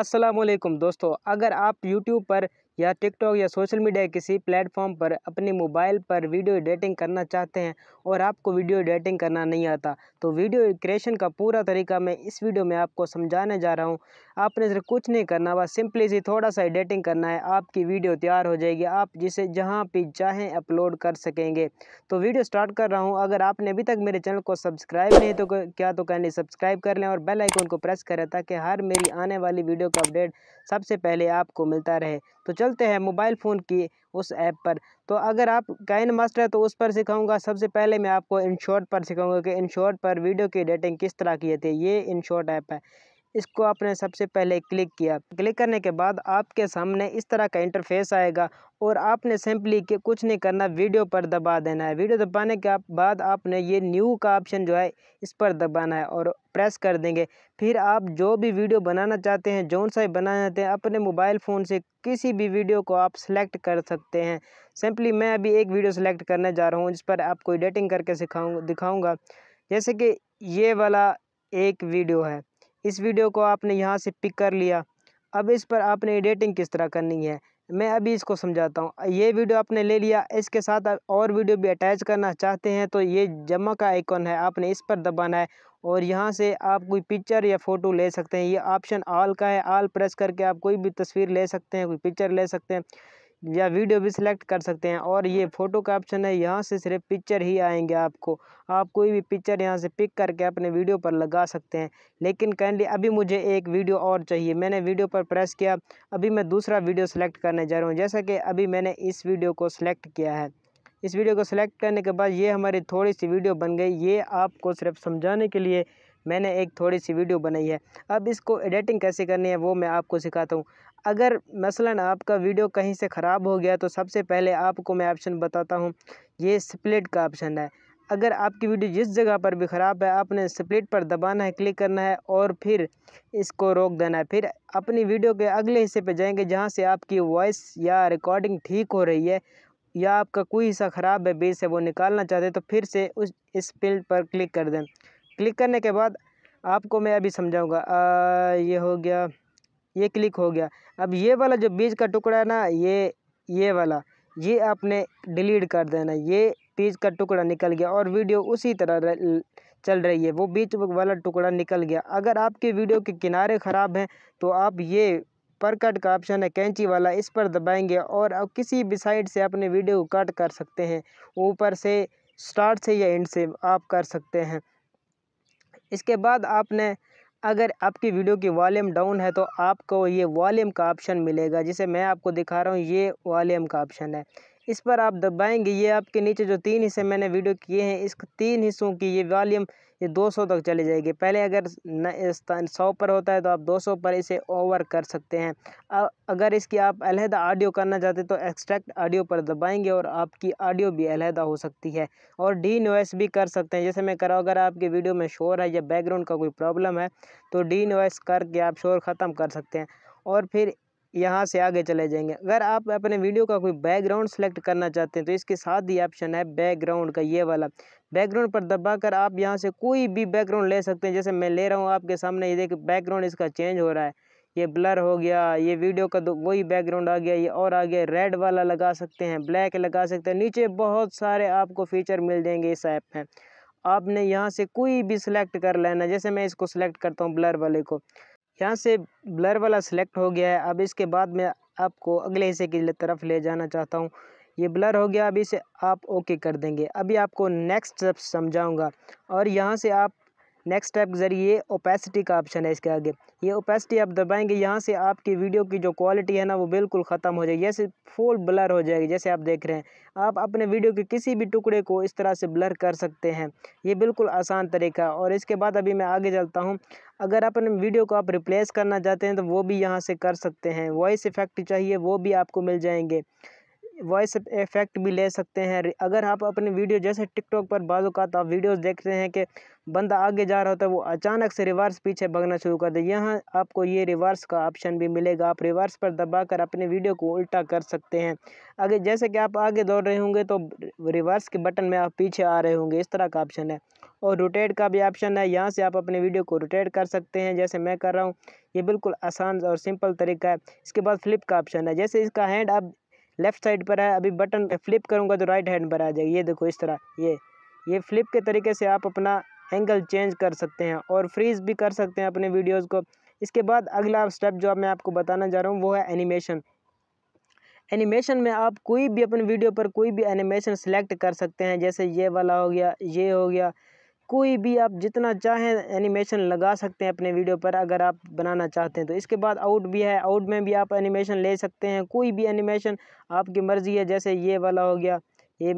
अस्सलाम दोस्तों अगर आप यूट्यूब पर या टिकटॉक या सोशल मीडिया किसी प्लेटफॉर्म पर अपने मोबाइल पर वीडियो एडिटिंग करना चाहते हैं और आपको वीडियो एडिटिंग करना नहीं आता तो वीडियो क्रिएशन का पूरा तरीका मैं इस वीडियो में आपको समझाने जा रहा हूँ आपने सिर्फ कुछ नहीं करना बस सिंपली सी थोड़ा सा एडिटिंग करना है आपकी वीडियो तैयार हो जाएगी आप जिसे जहाँ भी चाहें अपलोड कर सकेंगे तो वीडियो स्टार्ट कर रहा हूँ अगर आपने अभी तक मेरे चैनल को सब्सक्राइब नहीं तो क्या तो कहने सब्सक्राइब कर लें और बेल को प्रेस करें ताकि हर मेरी आने वाली वीडियो का अपडेट सबसे पहले आपको मिलता रहे तो चलते हैं मोबाइल फ़ोन की उस ऐप पर तो अगर आप काइन मास्टर है तो उस पर सिखाऊंगा सबसे पहले मैं आपको इनशॉट पर सिखाऊंगा कि इनशॉट पर वीडियो की एडिटिंग किस तरह की जाती है ये इनशॉट ऐप है इसको आपने सबसे पहले क्लिक किया क्लिक करने के बाद आपके सामने इस तरह का इंटरफेस आएगा और आपने सिंपली के कुछ नहीं करना वीडियो पर दबा देना है वीडियो दबाने के बाद आपने ये न्यू का ऑप्शन जो है इस पर दबाना है और प्रेस कर देंगे फिर आप जो भी वीडियो बनाना चाहते हैं जौन सा बनाना चाहते हैं अपने मोबाइल फ़ोन से किसी भी वीडियो को आप सेलेक्ट कर सकते हैं सिंपली मैं अभी एक वीडियो सेलेक्ट करने जा रहा हूँ जिस पर आपको एडिटिंग करके सिखाऊँ दिखाऊँगा जैसे कि ये वाला एक वीडियो है इस वीडियो को आपने यहाँ से पिक कर लिया अब इस पर आपने एडिटिंग किस तरह करनी है मैं अभी इसको समझाता हूँ ये वीडियो आपने ले लिया इसके साथ और वीडियो भी अटैच करना चाहते हैं तो ये जमा का आइकॉन है आपने इस पर दबाना है और यहाँ से आप कोई पिक्चर या फ़ोटो ले सकते हैं ये ऑप्शन आल का है आल प्रेस करके आप कोई भी तस्वीर ले सकते हैं कोई पिक्चर ले सकते हैं या वीडियो भी सिलेक्ट कर सकते हैं और ये फ़ोटो का ऑप्शन है यहाँ से सिर्फ पिक्चर ही आएंगे आपको आप कोई भी पिक्चर यहाँ से पिक करके अपने वीडियो पर लगा सकते हैं लेकिन काइंडली अभी मुझे एक वीडियो और चाहिए मैंने वीडियो पर प्रेस किया अभी मैं दूसरा वीडियो सेलेक्ट करने जा रहा हूँ जैसा कि अभी मैंने इस वीडियो को सिलेक्ट किया है इस वीडियो को सिलेक्ट करने के बाद ये हमारी थोड़ी सी वीडियो बन गई ये आपको सिर्फ समझाने के लिए मैंने एक थोड़ी सी वीडियो बनाई है अब इसको एडिटिंग कैसे करनी है वो मैं आपको सिखाता हूँ अगर मसलन आपका वीडियो कहीं से ख़राब हो गया तो सबसे पहले आपको मैं ऑप्शन बताता हूँ ये स्प्लिट का ऑप्शन है अगर आपकी वीडियो जिस जगह पर भी ख़राब है आपने स्प्लिट पर दबाना है क्लिक करना है और फिर इसको रोक देना है फिर अपनी वीडियो के अगले हिस्से पर जाएंगे जहाँ से आपकी वॉइस या रिकॉर्डिंग ठीक हो रही है या आपका कोई हिस्सा ख़राब है बेस है वो निकालना चाहते हैं तो फिर से उस स्प्लिट पर क्लिक कर दें क्लिक करने के बाद आपको मैं अभी समझाऊँगा ये हो गया ये क्लिक हो गया अब ये वाला जो बीज का टुकड़ा है ना ये ये वाला ये आपने डिलीट कर देना ये बीज का टुकड़ा निकल गया और वीडियो उसी तरह चल रही है वो बीच वाला टुकड़ा निकल गया अगर आपके वीडियो के किनारे ख़राब हैं तो आप ये पर कट का ऑप्शन है कैंची वाला इस पर दबाएंगे और आप किसी भी साइड से अपने वीडियो को कट कर सकते हैं ऊपर से स्टार्ट से या एंड से आप कर सकते हैं इसके बाद आपने अगर आपकी वीडियो की वॉल्यूम डाउन है तो आपको ये वॉल्यूम का ऑप्शन मिलेगा जिसे मैं आपको दिखा रहा हूँ ये वॉल्यूम का ऑप्शन है इस पर आप दबाएँगे ये आपके नीचे जो तीन हिस्से मैंने वीडियो किए हैं इस तीन हिस्सों की ये वॉल्यूम ये 200 तक चले जाएगी पहले अगर सौ पर होता है तो आप 200 पर इसे ओवर कर सकते हैं अगर इसकी आप अलहदा ऑडियो करना चाहते तो एक्सट्रैक्ट ऑडियो पर दबाएंगे और आपकी ऑडियो भी अलहदा हो सकती है और डी नॉइस भी कर सकते हैं जैसे मैं करा अगर आपके वीडियो में शोर है या बैकग्राउंड का कोई प्रॉब्लम है तो डी नॉइस करके आप शोर ख़त्म कर सकते हैं और फिर यहाँ से आगे चले जाएंगे अगर आप अपने वीडियो का कोई बैकग्राउंड सेलेक्ट करना चाहते हैं तो इसके साथ ही ऑप्शन है बैकग्राउंड का ये वाला बैकग्राउंड पर दबाकर आप यहाँ से कोई भी बैकग्राउंड ले सकते हैं जैसे मैं ले रहा हूँ आपके सामने ये देखिए बैकग्राउंड इसका चेंज हो रहा है ये ब्लर हो गया ये वीडियो का वही बैकग्राउंड आ गया ये और आ गया रेड वाला लगा सकते हैं ब्लैक लगा सकते हैं नीचे बहुत सारे आपको फीचर मिल जाएंगे इस ऐप में आपने यहाँ से कोई भी सिलेक्ट कर लेना जैसे मैं इसको सिलेक्ट करता हूँ ब्लर वाले को यहाँ से ब्लर वाला सिलेक्ट हो गया है अब इसके बाद मैं आपको अगले हिस्से की तरफ ले जाना चाहता हूँ ये ब्लर हो गया अभी इसे आप ओके कर देंगे अभी आपको नेक्स्ट स्टेप समझाऊंगा और यहाँ से आप नेक्स्ट स्टेप के ये ओपेसिटी का ऑप्शन है इसके आगे ये ओपेसिटी आप दबाएंगे यहाँ से आपकी वीडियो की जो क्वालिटी है ना वो बिल्कुल ख़त्म हो जाएगी जैसे फुल ब्लर हो जाएगी जैसे आप देख रहे हैं आप अपने वीडियो के किसी भी टुकड़े को इस तरह से ब्लर कर सकते हैं ये बिल्कुल आसान तरीका और इसके बाद अभी मैं आगे चलता हूँ अगर अपने वीडियो को आप रिप्लेस करना चाहते हैं तो वो भी यहाँ से कर सकते हैं वॉइस इफ़ेक्ट चाहिए वो भी आपको मिल जाएंगे वॉइस इफ़ेक्ट भी ले सकते हैं अगर आप अपने वीडियो जैसे टिकटॉक पर बाजूकात तो अवत आप वीडियोस देखते हैं कि बंदा आगे जा रहा होता है वो अचानक से रिवर्स पीछे भागना शुरू कर दे यहाँ आपको ये रिवर्स का ऑप्शन भी मिलेगा आप रिवर्स पर दबाकर अपने वीडियो को उल्टा कर सकते हैं अगर जैसे कि आप आगे दौड़ रहे होंगे तो रिवर्स के बटन में आप पीछे आ रहे होंगे इस तरह का ऑप्शन है और रोटेट का भी ऑप्शन है यहाँ से आप अपने वीडियो को रोटेट कर सकते हैं जैसे मैं कर रहा हूँ ये बिल्कुल आसान और सिंपल तरीका है इसके बाद फ्लिप का ऑप्शन है जैसे इसका हैंड आप लेफ्ट साइड पर है अभी बटन फ्लिप करूँगा तो राइट हैंड पर आ जाएगी ये देखो इस तरह ये ये फ्लिप के तरीके से आप अपना एंगल चेंज कर सकते हैं और फ्रीज भी कर सकते हैं अपने वीडियोज़ को इसके बाद अगला स्टेप जो मैं आपको बताना जा रहा हूँ वो है एनिमेशन एनिमेशन में आप कोई भी अपने वीडियो पर कोई भी एनिमेशन सेलेक्ट कर सकते हैं जैसे ये वाला हो गया ये हो गया कोई भी आप जितना चाहें एनिमेशन लगा सकते हैं अपने वीडियो पर अगर आप बनाना चाहते हैं तो इसके बाद आउट भी है आउट में भी आप एनिमेशन ले सकते हैं कोई भी एनिमेशन आपकी मर्ज़ी है जैसे ये वाला हो गया ये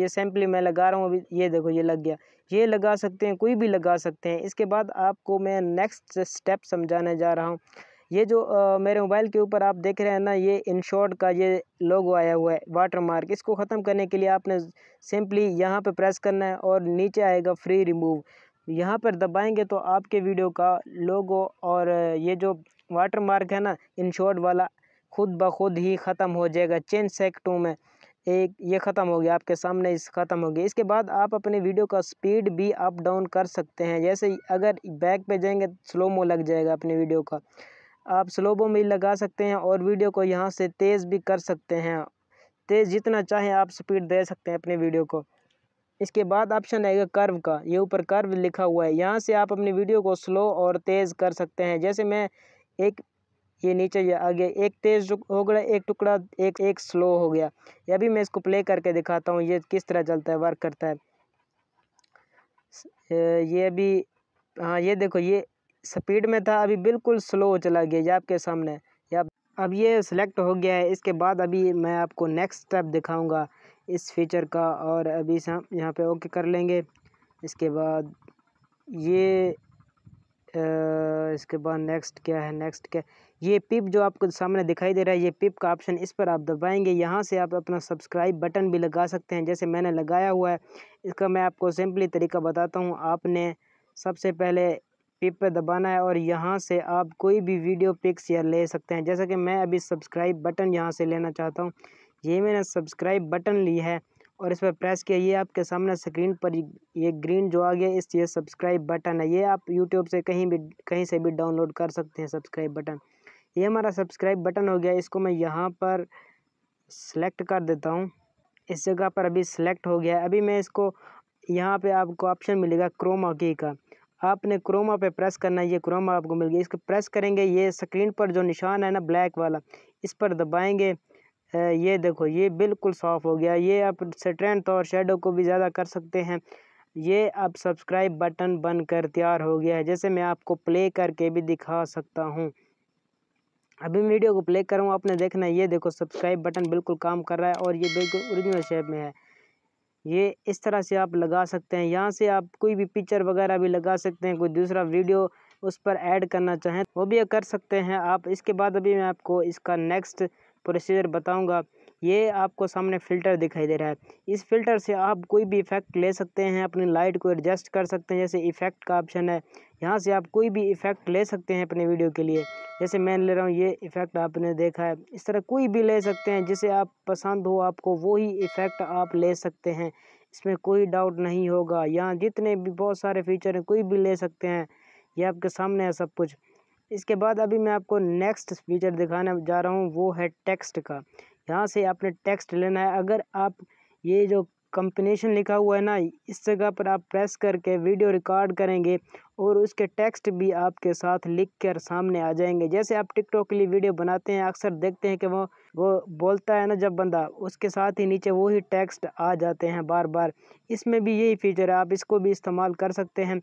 ये सैम्पली मैं लगा रहा हूँ अभी ये देखो ये लग गया ये लगा सकते हैं कोई भी लगा सकते हैं इसके बाद आपको मैं नेक्स्ट स्टेप समझाने जा रहा हूँ ये जो आ, मेरे मोबाइल के ऊपर आप देख रहे हैं ना ये इनशॉट का ये लोगो आया हुआ है वाटर मार्क इसको ख़त्म करने के लिए आपने सिंपली यहाँ पे प्रेस करना है और नीचे आएगा फ्री रिमूव यहाँ पर दबाएंगे तो आपके वीडियो का लोगो और ये जो वाटर मार्क है ना इंशॉर्ट वाला खुद ब खुद ही ख़त्म हो जाएगा चेंज सेक टू में एक ये ख़त्म हो गया आपके सामने इस ख़त्म हो गया इसके बाद आप अपने वीडियो का स्पीड भी अप डाउन कर सकते हैं जैसे अगर बैक पे जाएंगे स्लो मो लग जाएगा अपने वीडियो का आप स्लोबो में लगा सकते हैं और वीडियो को यहाँ से तेज़ भी कर सकते हैं तेज़ जितना चाहें आप स्पीड दे सकते हैं अपने वीडियो को इसके बाद ऑप्शन आएगा कर्व का ये ऊपर कर्व लिखा हुआ है यहाँ से आप अपनी वीडियो को स्लो और तेज़ कर सकते हैं जैसे मैं एक ये नीचे या आगे एक तेज़ हो गया एक टुकड़ा एक एक स्लो हो गया ये भी मैं इसको प्ले करके दिखाता हूँ ये किस तरह चलता है वर्क करता है ये भी हाँ ये देखो ये स्पीड में था अभी बिल्कुल स्लो चला गया ये आपके सामने या अब ये सिलेक्ट हो गया है इसके बाद अभी मैं आपको नेक्स्ट स्टेप दिखाऊंगा इस फीचर का और अभी हम यहाँ पे ओके कर लेंगे इसके बाद ये आ, इसके बाद नेक्स्ट क्या है नेक्स्ट क्या ये पिप जो आपको सामने दिखाई दे रहा है ये पिप का ऑप्शन इस पर आप दबाएंगे यहाँ से आप अपना सब्सक्राइब बटन भी लगा सकते हैं जैसे मैंने लगाया हुआ है इसका मैं आपको सिंपली तरीका बताता हूँ आपने सबसे पहले सब्सक्राइब पर दबाना है और यहाँ से आप कोई भी वीडियो पिक्स या ले सकते हैं जैसा कि मैं अभी सब्सक्राइब बटन यहाँ से लेना चाहता हूँ ये मैंने सब्सक्राइब बटन ली है और इस पर प्रेस किया ये आपके सामने स्क्रीन पर ये ग्रीन जो आ गया इस ये सब्सक्राइब बटन है ये आप यूट्यूब से कहीं भी कहीं से भी डाउनलोड कर सकते हैं सब्सक्राइब बटन ये हमारा सब्सक्राइब बटन हो गया इसको मैं यहाँ पर सेलेक्ट कर देता हूँ इस जगह पर अभी सेलेक्ट हो गया अभी मैं इसको यहाँ पे आपको ऑप्शन मिलेगा क्रोमा की का आपने क्रोमा पे प्रेस करना है ये क्रोमा आपको मिल गया इसको प्रेस करेंगे ये स्क्रीन पर जो निशान है ना ब्लैक वाला इस पर दबाएंगे ये देखो ये बिल्कुल साफ़ हो गया ये आप स्ट्रेंथ और शेडो को भी ज़्यादा कर सकते हैं ये अब सब्सक्राइब बटन बन कर तैयार हो गया है जैसे मैं आपको प्ले करके भी दिखा सकता हूँ अभी वीडियो को प्ले करूँ आपने देखना ये देखो सब्सक्राइब बटन बिल्कुल काम कर रहा है और ये बिल्कुल ओरिजिनल शेप में है ये इस तरह से आप लगा सकते हैं यहाँ से आप कोई भी पिक्चर वगैरह भी लगा सकते हैं कोई दूसरा वीडियो उस पर ऐड करना चाहें वो भी कर सकते हैं आप इसके बाद अभी मैं आपको इसका नेक्स्ट प्रोसीजर बताऊँगा ये आपको सामने फ़िल्टर दिखाई दे रहा है इस फ़िल्टर से आप कोई भी इफ़ेक्ट ले सकते हैं अपनी लाइट को एडजस्ट कर सकते हैं जैसे इफ़ेक्ट का ऑप्शन है यहाँ से आप कोई भी इफ़ेक्ट ले सकते हैं अपने वीडियो के लिए जैसे मैं ले रहा हूँ ये इफ़ेक्ट आपने देखा है इस तरह कोई भी ले सकते हैं जिसे आप पसंद हो आपको वही इफ़ेक्ट आप ले सकते हैं इसमें कोई डाउट नहीं होगा यहाँ जितने भी बहुत सारे फीचर हैं कोई भी ले सकते हैं ये आपके सामने है सब कुछ इसके बाद अभी मैं आपको नेक्स्ट फीचर दिखाने जा रहा हूँ वो है टेक्स्ट का यहाँ से आपने टेक्स्ट लेना है अगर आप ये जो कंपनीशन लिखा हुआ है ना इस जगह पर आप प्रेस करके वीडियो रिकॉर्ड करेंगे और उसके टेक्स्ट भी आपके साथ लिख कर सामने आ जाएंगे जैसे आप टिकटॉक के लिए वीडियो बनाते हैं अक्सर देखते हैं कि वो वो बोलता है ना जब बंदा उसके साथ ही नीचे वही टेक्स्ट आ जाते हैं बार बार इसमें भी यही फीचर है आप इसको भी इस्तेमाल कर सकते हैं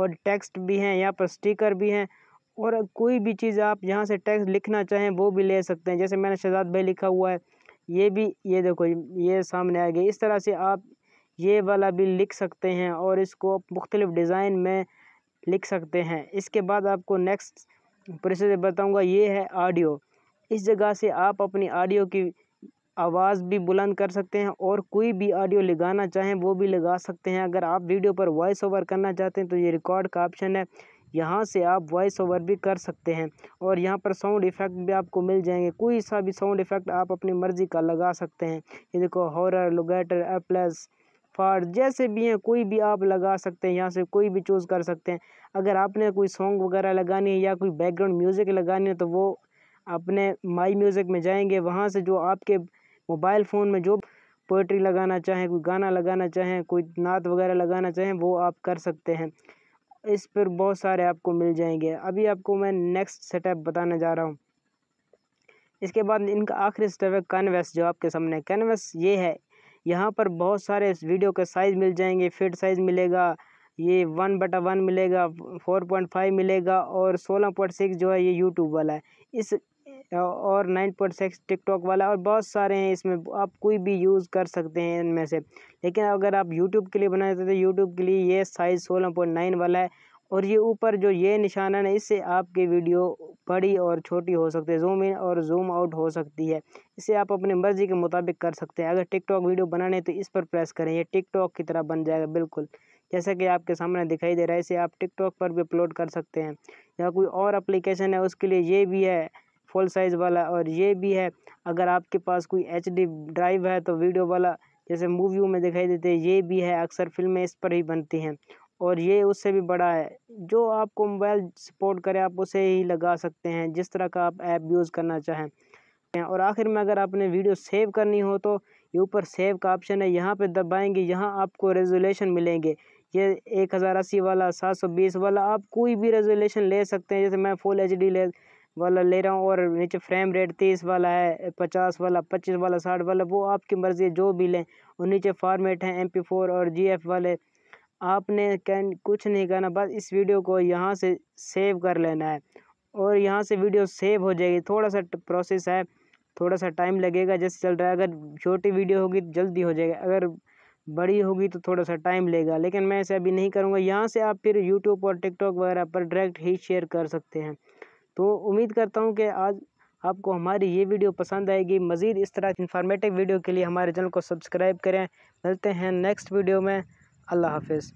और टेक्स्ट भी हैं यहाँ पर स्टिकर भी हैं और कोई भी चीज़ आप यहाँ से टैक्स लिखना चाहें वो भी ले सकते हैं जैसे मैंने शहज़ाद भाई लिखा हुआ है ये भी ये देखो ये सामने आ गया इस तरह से आप ये वाला भी लिख सकते हैं और इसको मुख्तलिफ़ डिज़ाइन में लिख सकते हैं इसके बाद आपको नेक्स्ट प्रोसेस बताऊँगा ये है ऑडियो इस जगह से आप अपनी ऑडियो की आवाज़ भी बुलंद कर सकते हैं और कोई भी ऑडियो लगाना चाहें वो भी लगा सकते हैं अगर आप वीडियो पर वॉइस ओवर करना चाहते हैं तो ये रिकॉर्ड का ऑप्शन है यहाँ से आप वॉइस ओवर भी कर सकते हैं और यहाँ पर साउंड इफ़ेक्ट भी आपको मिल जाएंगे कोई सा भी साउंड इफ़ेक्ट आप अपनी मर्ज़ी का लगा सकते हैं ये देखो हॉरर लुगैटर एप्लस फार जैसे भी हैं कोई भी आप लगा सकते हैं यहाँ से कोई भी चूज़ कर सकते हैं अगर आपने कोई सॉन्ग वगैरह लगानी है या कोई बैकग्राउंड म्यूज़िक लगानी है तो वो अपने माई म्यूज़िक में जाएंगे वहाँ से जो आपके मोबाइल फ़ोन में जो पोइट्री लगाना चाहें कोई गाना लगाना चाहें कोई नात वगैरह लगाना चाहें वो आप कर सकते हैं इस पर बहुत सारे आपको मिल जाएंगे अभी आपको मैं नेक्स्ट स्टेप बताने जा रहा हूँ इसके बाद इनका आखिरी स्टेप है कैनवस जो आपके सामने कैनवस ये है यहाँ पर बहुत सारे वीडियो के साइज़ मिल जाएंगे फिट साइज़ मिलेगा ये वन बटा वन मिलेगा फोर पॉइंट फाइव मिलेगा और सोलह पॉइंट सिक्स जो है ये यूट्यूब वाला है इस और नाइन पॉइंट सिक्स टिकटॉक वाला और बहुत सारे हैं इसमें आप कोई भी यूज़ कर सकते हैं इनमें से लेकिन अगर आप यूट्यूब के लिए बनाए तो यूट्यूब के लिए ये साइज़ सोलह पॉइंट नाइन वाला है और ये ऊपर जो ये निशान है ना इससे आपकी वीडियो बड़ी और छोटी हो सकती है जूम इन और जूम आउट हो सकती है इसे आप अपनी मर्ज़ी के मुताबिक कर सकते हैं अगर टिकटॉक वीडियो बनाने तो इस पर प्रेस करें ये टिकटॉक की तरह बन जाएगा बिल्कुल जैसा कि आपके सामने दिखाई दे रहा है इसे आप टिकटॉक पर भी अपलोड कर सकते हैं या कोई और अप्लीकेशन है उसके लिए ये भी है फुल साइज़ वाला और ये भी है अगर आपके पास कोई एच डी ड्राइव है तो वीडियो वाला जैसे मूवी में दिखाई देते हैं ये भी है अक्सर फ़िल्में इस पर ही बनती हैं और ये उससे भी बड़ा है जो आपको मोबाइल सपोर्ट करे आप उसे ही लगा सकते हैं जिस तरह का आप ऐप यूज़ करना चाहें और आखिर में अगर आपने वीडियो सेव करनी हो तो ये ऊपर सेव का ऑप्शन है यहाँ पे दबाएंगे यहाँ आपको रेजोलेशन मिलेंगे ये एक हज़ार अस्सी वाला सात सौ बीस वाला आप कोई भी रेजोलेशन ले सकते हैं जैसे मैं फुल एच डी ले वाला ले रहा हूँ और नीचे फ्रेम रेट तीस वाला है पचास वाला पच्चीस वाला साठ वाला वो आपकी मर्ज़ी है जो भी लें और नीचे फॉर्मेट है एम पी फोर और जी एफ वाले आपने कैन कुछ नहीं करना बस इस वीडियो को यहाँ से सेव कर लेना है और यहाँ से वीडियो सेव हो जाएगी थोड़ा सा प्रोसेस है थोड़ा सा टाइम लगेगा जैसे चल रहा है अगर छोटी वीडियो होगी तो जल्दी हो जाएगा अगर बड़ी होगी तो थोड़ा सा टाइम लेगा लेकिन मैं ऐसे अभी नहीं करूँगा यहाँ से आप फिर यूट्यूब और टिकटॉक वगैरह पर डायरेक्ट ही शेयर कर सकते हैं तो उम्मीद करता हूँ कि आज आपको हमारी ये वीडियो पसंद आएगी मज़ीद इस तरह इंफॉर्मेटिव इन्फॉर्मेटिव वीडियो के लिए हमारे चैनल को सब्सक्राइब करें मिलते हैं नेक्स्ट वीडियो में अल्लाह हाफिज़